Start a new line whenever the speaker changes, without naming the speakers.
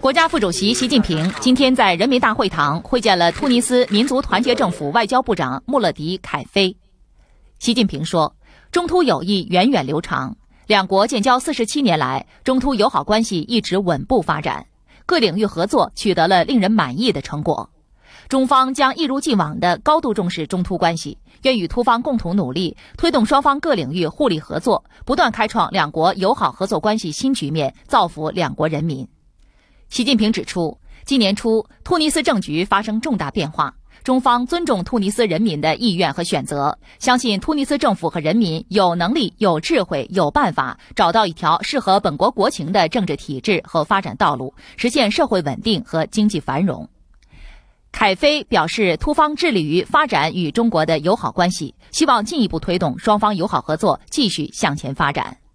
国家副主席习近平今天在人民大会堂会见了突尼斯民族团结政府外交部长穆勒迪凯菲。习近平说：“中突友谊源远流长，两国建交四十七年来，中突友好关系一直稳步发展，各领域合作取得了令人满意的成果。”中方将一如既往地高度重视中突关系，愿与突方共同努力，推动双方各领域互利合作，不断开创两国友好合作关系新局面，造福两国人民。习近平指出，今年初，突尼斯政局发生重大变化，中方尊重突尼斯人民的意愿和选择，相信突尼斯政府和人民有能力、有智慧、有办法找到一条适合本国国情的政治体制和发展道路，实现社会稳定和经济繁荣。凯飞表示，突方致力于发展与中国的友好关系，希望进一步推动双方友好合作继续向前发展。